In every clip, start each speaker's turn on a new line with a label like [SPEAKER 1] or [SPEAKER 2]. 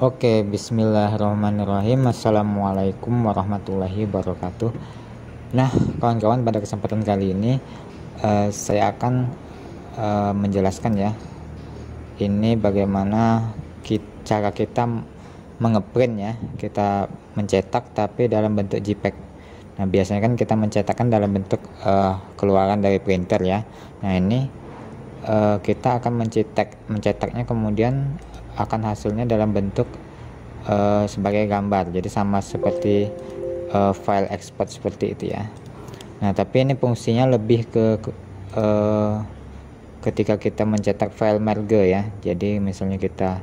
[SPEAKER 1] Oke, bismillahirrahmanirrahim. Assalamualaikum warahmatullahi wabarakatuh. Nah, kawan-kawan, pada kesempatan kali ini uh, saya akan uh, menjelaskan ya, ini bagaimana kita, cara kita mengeprint ya, kita mencetak tapi dalam bentuk JPEG. Nah, biasanya kan kita mencetakkan dalam bentuk uh, keluaran dari printer ya. Nah, ini uh, kita akan mencetak mencetaknya kemudian akan hasilnya dalam bentuk uh, sebagai gambar jadi sama seperti uh, file export seperti itu ya nah tapi ini fungsinya lebih ke, ke uh, ketika kita mencetak file merge ya jadi misalnya kita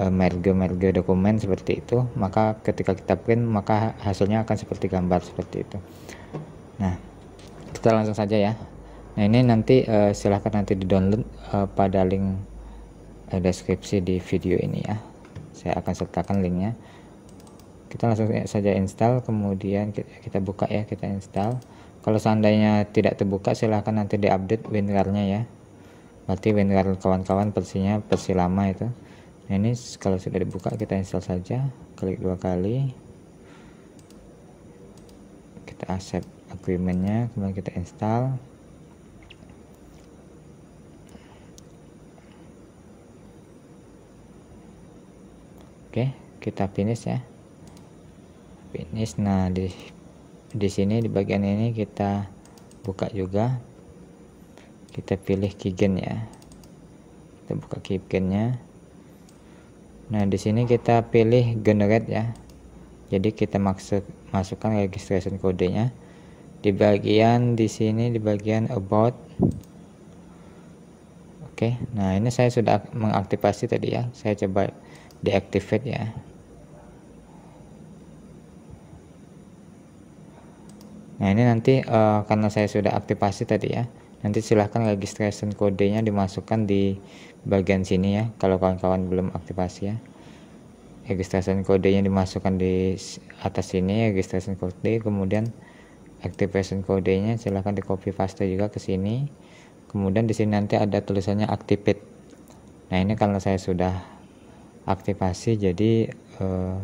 [SPEAKER 1] uh, merge merge dokumen seperti itu maka ketika kita print maka hasilnya akan seperti gambar seperti itu nah kita langsung saja ya nah ini nanti uh, silahkan nanti di download uh, pada link Eh, deskripsi di video ini ya saya akan sertakan linknya kita langsung saja install kemudian kita, kita buka ya kita install kalau seandainya tidak terbuka silahkan nanti diupdate WinRAR-nya ya berarti WinRAR kawan-kawan persinya persi lama itu nah, ini kalau sudah dibuka kita install saja klik dua kali kita accept agreementnya kemudian kita install oke kita finish ya finish nah di di sini di bagian ini kita buka juga kita pilih keygen ya kita buka keygennya nah di sini kita pilih generate ya jadi kita maksud masukkan registration kodenya di bagian di sini di bagian about oke nah ini saya sudah mengaktifasi tadi ya saya coba deactivate ya nah ini nanti uh, karena saya sudah aktivasi tadi ya nanti silahkan registration kodenya dimasukkan di bagian sini ya kalau kawan-kawan belum aktivasi ya registration kodenya dimasukkan di atas sini registration kode kemudian activation kodenya silahkan di copy paste juga ke sini kemudian di sini nanti ada tulisannya activate nah ini karena saya sudah aktivasi jadi uh,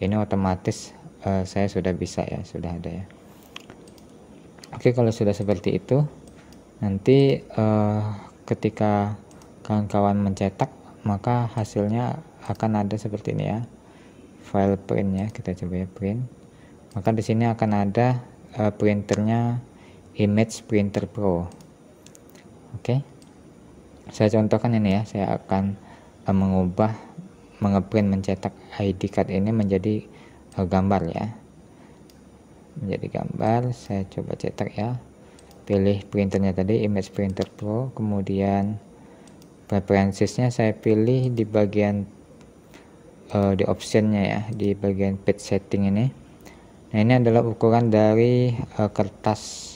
[SPEAKER 1] ini otomatis uh, saya sudah bisa ya sudah ada ya oke kalau sudah seperti itu nanti uh, ketika kawan-kawan mencetak maka hasilnya akan ada seperti ini ya file print ya kita coba ya print maka di sini akan ada uh, printernya image printer pro oke saya contohkan ini ya saya akan uh, mengubah mengeprint mencetak ID card ini menjadi uh, gambar ya menjadi gambar saya coba cetak ya pilih printernya tadi image printer pro kemudian preferencesnya saya pilih di bagian uh, di optionnya ya di bagian page setting ini nah ini adalah ukuran dari uh, kertas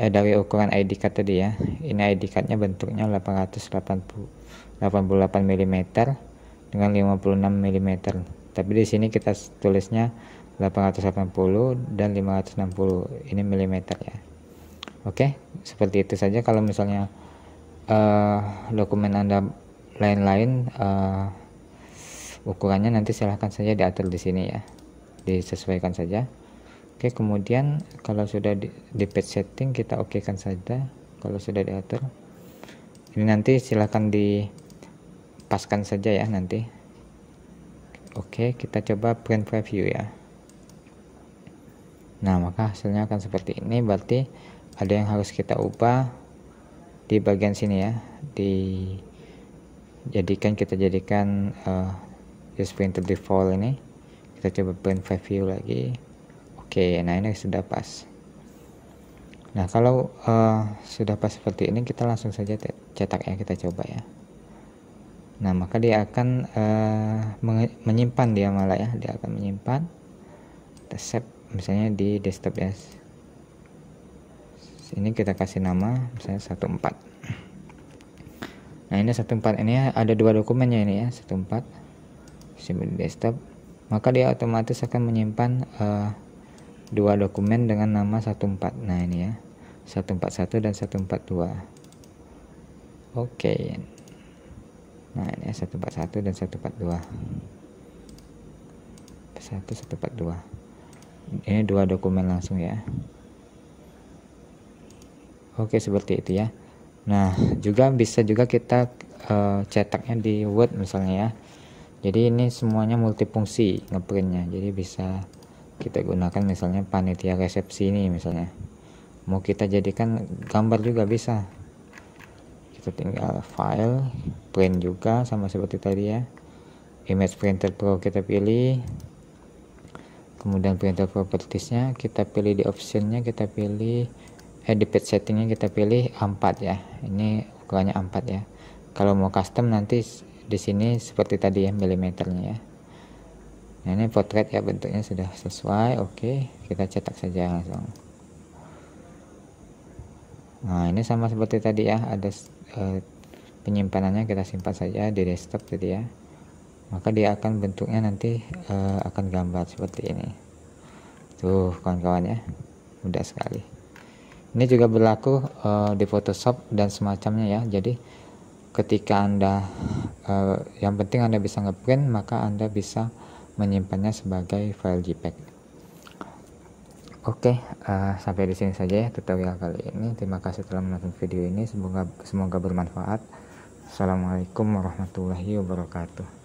[SPEAKER 1] eh, dari ukuran ID card tadi ya ini ID cardnya bentuknya 888 mm dengan 56 mm tapi di sini kita tulisnya 880 dan 560 ini mm ya oke seperti itu saja kalau misalnya uh, dokumen anda lain-lain uh, ukurannya nanti silahkan saja diatur di sini ya disesuaikan saja oke kemudian kalau sudah di, di page setting kita oke saja kalau sudah diatur ini nanti silahkan di lepaskan saja ya nanti oke kita coba print preview ya nah maka hasilnya akan seperti ini berarti ada yang harus kita ubah di bagian sini ya di jadikan kita jadikan uh, just printer default ini kita coba print preview lagi oke nah ini sudah pas nah kalau uh, sudah pas seperti ini kita langsung saja cetak ya kita coba ya Nah, maka dia akan uh, menyimpan dia malah ya, dia akan menyimpan kita save misalnya di desktop ya. Ini kita kasih nama misalnya 14. Nah, ini 14 ini ada dua dokumennya ini ya, 14 simpan di desktop. Maka dia otomatis akan menyimpan uh, dua dokumen dengan nama 14. Nah, ini ya. 141 dan 142. Oke. Okay nah ini 141 dan 142 1 142 ini dua dokumen langsung ya oke seperti itu ya nah juga bisa juga kita uh, cetaknya di Word misalnya ya jadi ini semuanya multifungsi ngeprintnya jadi bisa kita gunakan misalnya panitia resepsi ini misalnya mau kita jadikan gambar juga bisa kita tinggal file print juga sama seperti tadi ya image printer pro kita pilih kemudian printer propertiesnya kita pilih di optionnya kita pilih eh di page settingnya kita pilih A4 ya ini ukurannya A4 ya kalau mau custom nanti di sini seperti tadi ya milimeternya ya nah ini portrait ya bentuknya sudah sesuai oke kita cetak saja langsung nah ini sama seperti tadi ya ada eh, penyimpanannya kita simpan saja di desktop tadi ya maka dia akan bentuknya nanti eh, akan gambar seperti ini tuh kawan-kawan ya mudah sekali ini juga berlaku eh, di Photoshop dan semacamnya ya jadi ketika anda eh, yang penting anda bisa ngeprint maka anda bisa menyimpannya sebagai file JPEG Oke, okay, uh, eh, sampai di sini saja ya tutorial kali ini. Terima kasih telah menonton video ini. Semoga semoga bermanfaat. Assalamualaikum warahmatullahi wabarakatuh.